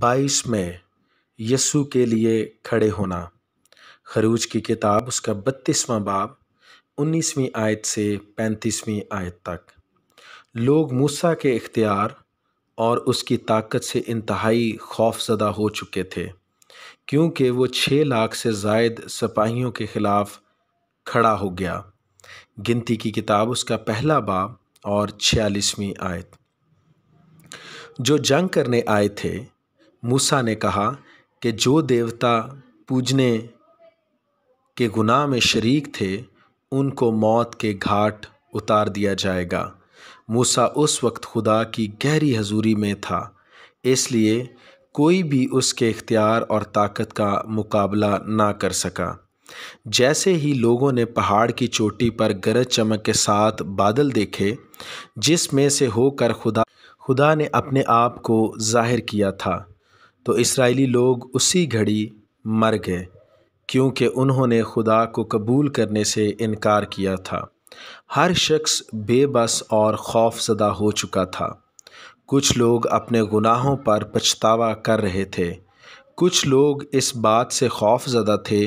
बाईस में यसु के लिए खड़े होना खरूज की किताब उसका बत्तीसवां बाब उन्नीसवीं आयत से पैंतीसवीं आयत तक लोग मूसा के इख्तियार और उसकी ताकत से इंतहाई खौफजदा हो चुके थे क्योंकि वो छः लाख से जायद सिपाहियों के ख़िलाफ़ खड़ा हो गया गिनती की किताब उसका पहला बाब और छियालीसवीं आयत जो जंग करने आए थे मूसा ने कहा कि जो देवता पूजने के गुनाह में शरीक थे उनको मौत के घाट उतार दिया जाएगा मूसा उस वक्त खुदा की गहरी हजूरी में था इसलिए कोई भी उसके इख्तियार और ताकत का मुकाबला ना कर सका जैसे ही लोगों ने पहाड़ की चोटी पर गरज चमक के साथ बादल देखे जिसमें से होकर खुदा खुदा ने अपने आप को जाहिर किया था तो इसराइली लोग उसी घड़ी मर गए क्योंकि उन्होंने खुदा को कबूल करने से इनकार किया था हर शख्स बेबस और खौफजदा हो चुका था कुछ लोग अपने गुनाहों पर पछतावा कर रहे थे कुछ लोग इस बात से खौफजदा थे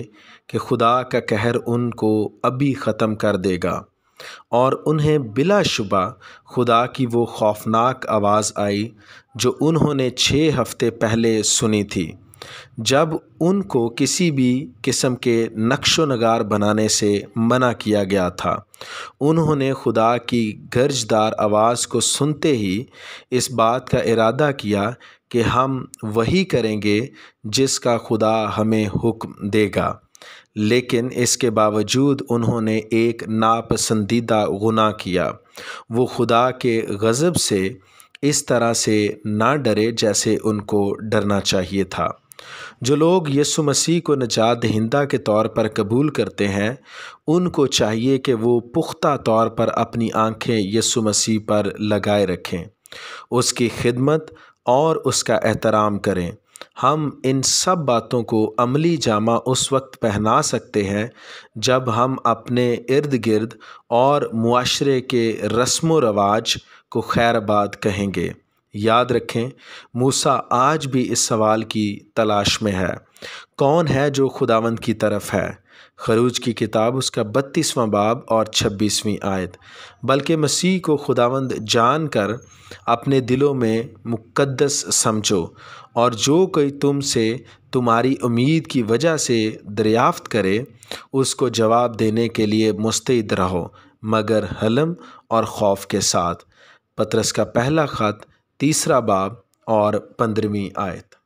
कि खुदा का कहर उनको अभी ख़त्म कर देगा और उन्हें बिलाशुबा खुदा की वो खौफनाक आवाज़ आई जो उन्होंने छः हफ्ते पहले सुनी थी जब उनको किसी भी किस्म के नक्श नगार बनाने से मना किया गया था उन्होंने खुदा की गर्जदार आवाज़ को सुनते ही इस बात का इरादा किया कि हम वही करेंगे जिसका खुदा हमें हुक्म देगा लेकिन इसके बावजूद उन्होंने एक नापसंदीदा गुनाह किया वो खुदा के गज़ब से इस तरह से ना डरे जैसे उनको डरना चाहिए था जो लोग यसु मसीह को नजात दहिंदा के तौर पर कबूल करते हैं उनको चाहिए कि वो पुख्ता तौर पर अपनी आंखें यसु मसीह पर लगाए रखें उसकी खिदमत और उसका एहतराम करें हम इन सब बातों को अमली जामा उस वक्त पहना सकते हैं जब हम अपने इर्द गिर्द और मुआरे के रस्म व रवाज को खैरबाद कहेंगे याद रखें मूसा आज भी इस सवाल की तलाश में है कौन है जो खुदावंद की तरफ है खरूज की किताब उसका बत्तीसवां बाब और छब्बीसवीं आयत बल्कि मसीह को खुदावंद जान कर अपने दिलों में मुकद्दस समझो और जो कोई तुम से तुम्हारी उम्मीद की वजह से दरियाफ्त करे उसको जवाब देने के लिए मुस्तैद रहो मगर हलम और खौफ के साथ पतरस का पहला ख़त तीसरा बाब और पंद्रहवीं आयत